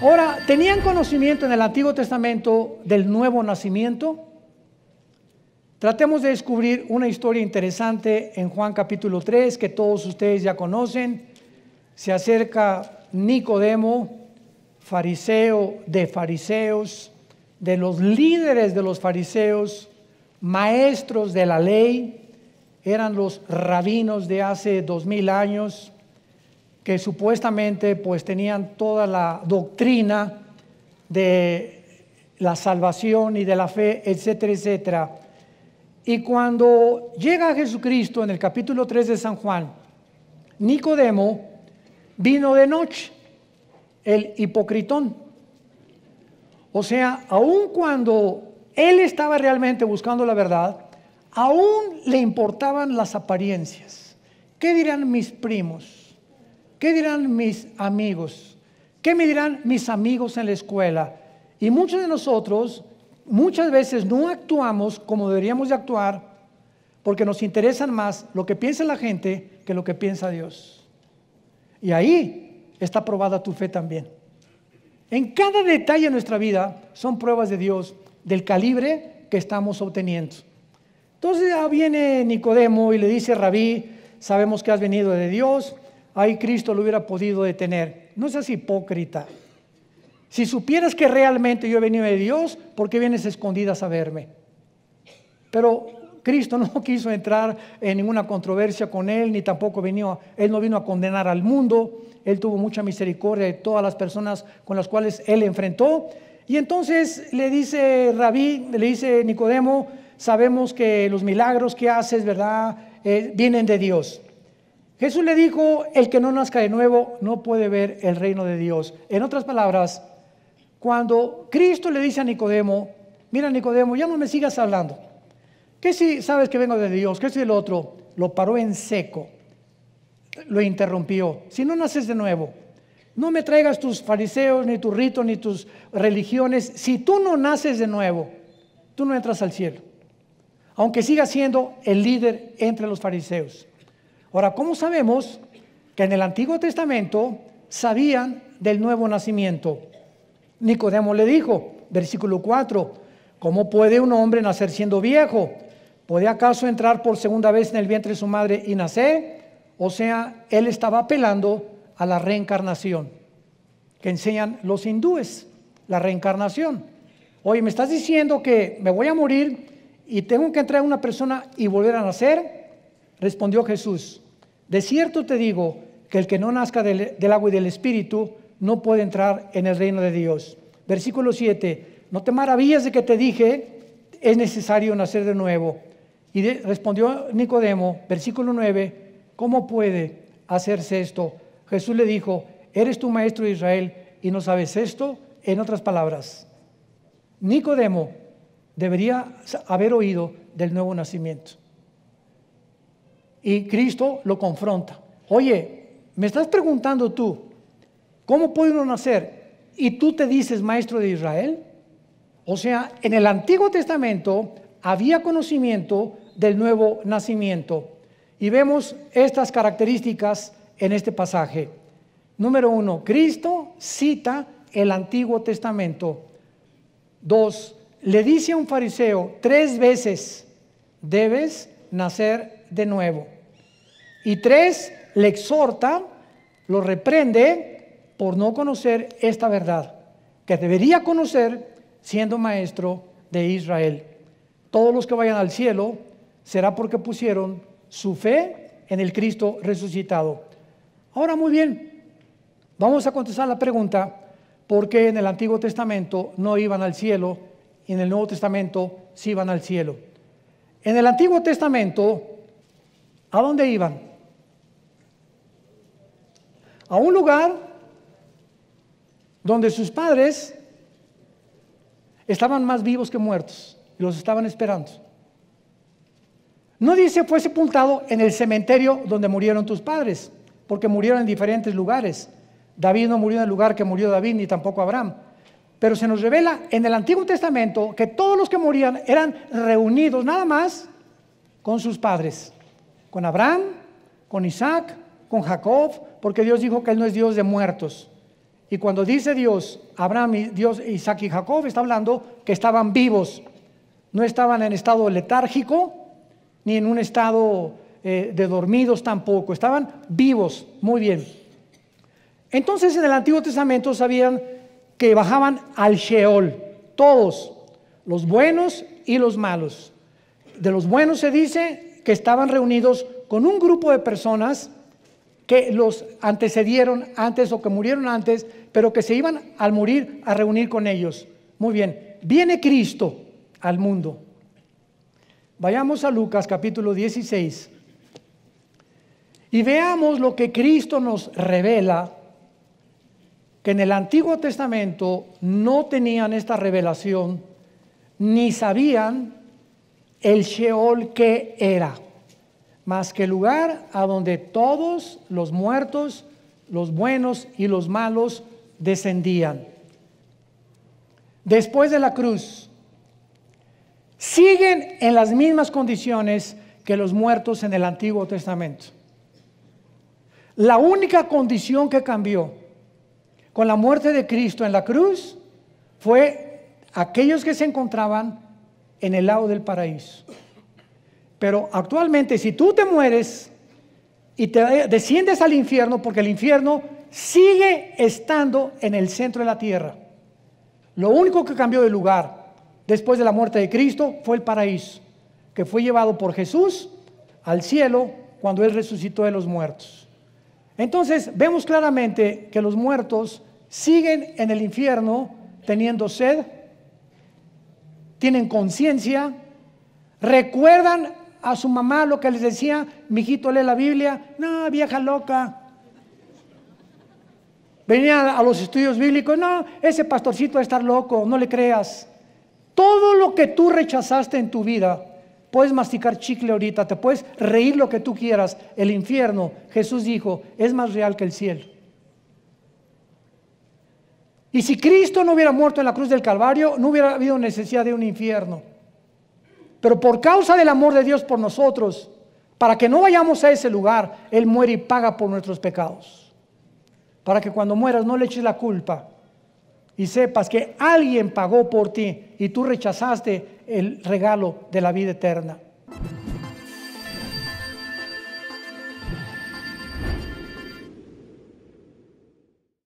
Ahora, ¿tenían conocimiento en el Antiguo Testamento del nuevo nacimiento? Tratemos de descubrir una historia interesante en Juan capítulo 3 que todos ustedes ya conocen. Se acerca Nicodemo, fariseo de fariseos, de los líderes de los fariseos, maestros de la ley, eran los rabinos de hace dos mil años que supuestamente pues tenían toda la doctrina de la salvación y de la fe, etcétera, etcétera. Y cuando llega Jesucristo en el capítulo 3 de San Juan, Nicodemo vino de noche, el hipocritón. O sea, aun cuando él estaba realmente buscando la verdad, aún le importaban las apariencias. ¿Qué dirán mis primos? ¿Qué dirán mis amigos? ¿Qué me dirán mis amigos en la escuela? Y muchos de nosotros muchas veces no actuamos como deberíamos de actuar porque nos interesan más lo que piensa la gente que lo que piensa Dios. Y ahí está probada tu fe también. En cada detalle de nuestra vida son pruebas de Dios, del calibre que estamos obteniendo. Entonces ya viene Nicodemo y le dice, rabí, sabemos que has venido de Dios ahí Cristo lo hubiera podido detener. No seas hipócrita. Si supieras que realmente yo he venido de Dios, ¿por qué vienes escondidas a verme? Pero Cristo no quiso entrar en ninguna controversia con él, ni tampoco vino, él no vino a condenar al mundo, él tuvo mucha misericordia de todas las personas con las cuales él enfrentó. Y entonces le dice Rabí, le dice Nicodemo, sabemos que los milagros que haces, ¿verdad? Eh, vienen de Dios. Jesús le dijo, el que no nazca de nuevo no puede ver el reino de Dios. En otras palabras, cuando Cristo le dice a Nicodemo, mira Nicodemo, ya no me sigas hablando. ¿Qué si sabes que vengo de Dios? ¿Qué si el otro? Lo paró en seco, lo interrumpió. Si no naces de nuevo, no me traigas tus fariseos, ni tus ritos, ni tus religiones. Si tú no naces de nuevo, tú no entras al cielo. Aunque sigas siendo el líder entre los fariseos. Ahora, ¿cómo sabemos que en el Antiguo Testamento sabían del nuevo nacimiento? Nicodemo le dijo, versículo 4, ¿cómo puede un hombre nacer siendo viejo? ¿Puede acaso entrar por segunda vez en el vientre de su madre y nacer? O sea, él estaba apelando a la reencarnación, que enseñan los hindúes, la reencarnación. Oye, me estás diciendo que me voy a morir y tengo que entrar a una persona y volver a nacer. Respondió Jesús, de cierto te digo que el que no nazca del, agua y del espíritu no puede entrar en el reino de Dios. Versículo 7, no te maravillas de que te dije, es necesario nacer de nuevo. Y respondió Nicodemo, versículo 9, ¿cómo puede hacerse esto? Jesús le dijo, ¿eres tu maestro de Israel y no sabes esto? En otras palabras, Nicodemo debería haber oído del nuevo nacimiento. Y Cristo lo confronta. Oye, me estás preguntando tú, ¿cómo puede uno nacer? Y tú te dices maestro de Israel. O sea, en el Antiguo Testamento había conocimiento del nuevo nacimiento. Y vemos estas características en este pasaje. Número uno, Cristo cita el Antiguo Testamento. Dos, le dice a un fariseo tres veces, debes nacer de nuevo. Y tres, le exhorta, lo reprende por no conocer esta verdad, que debería conocer siendo maestro de Israel. Todos los que vayan al cielo será porque pusieron su fe en el Cristo resucitado. Ahora muy bien, vamos a contestar la pregunta, ¿por qué en el Antiguo Testamento no iban al cielo y en el Nuevo Testamento sí iban al cielo? En el Antiguo Testamento ¿A dónde iban? A un lugar donde sus padres estaban más vivos que muertos y los estaban esperando. No dice fue sepultado en el cementerio donde murieron tus padres, porque murieron en diferentes lugares. David no murió en el lugar que murió David, ni tampoco Abraham. Pero se nos revela en el Antiguo Testamento que todos los que morían eran reunidos nada más con sus padres con Abraham, con Isaac, con Jacob, porque Dios dijo que Él no es Dios de muertos. Y cuando dice Dios, Abraham, Dios, Isaac y Jacob, está hablando que estaban vivos, no estaban en estado letárgico, ni en un estado eh, de dormidos tampoco, estaban vivos, muy bien. Entonces en el Antiguo Testamento sabían que bajaban al Sheol, todos, los buenos y los malos. De los buenos se dice que estaban reunidos con un grupo de personas que los antecedieron antes o que murieron antes, pero que se iban al morir a reunir con ellos. Muy bien, viene Cristo al mundo. Vayamos a Lucas capítulo 16 y veamos lo que Cristo nos revela, que en el Antiguo Testamento no tenían esta revelación, ni sabían el Sheol que era, más que lugar a donde todos los muertos, los buenos y los malos descendían. Después de la cruz, siguen en las mismas condiciones que los muertos en el Antiguo Testamento. La única condición que cambió con la muerte de Cristo en la cruz fue aquellos que se encontraban en el lado del paraíso. Pero actualmente, si tú te mueres y te desciendes al infierno, porque el infierno sigue estando en el centro de la tierra. Lo único que cambió de lugar después de la muerte de Cristo fue el paraíso, que fue llevado por Jesús al cielo cuando Él resucitó de los muertos. Entonces vemos claramente que los muertos siguen en el infierno teniendo sed, tienen conciencia, recuerdan a su mamá lo que les decía, mijito lee la Biblia, no, vieja loca. venía a los estudios bíblicos, no, ese pastorcito va a estar loco, no le creas. Todo lo que tú rechazaste en tu vida, puedes masticar chicle ahorita, te puedes reír lo que tú quieras, el infierno, Jesús dijo, es más real que el cielo. Y si Cristo no hubiera muerto en la cruz del Calvario, no hubiera habido necesidad de un infierno. Pero por causa del amor de Dios por nosotros, para que no vayamos a ese lugar, Él muere y paga por nuestros pecados. Para que cuando mueras no le eches la culpa y sepas que alguien pagó por ti y tú rechazaste el regalo de la vida eterna.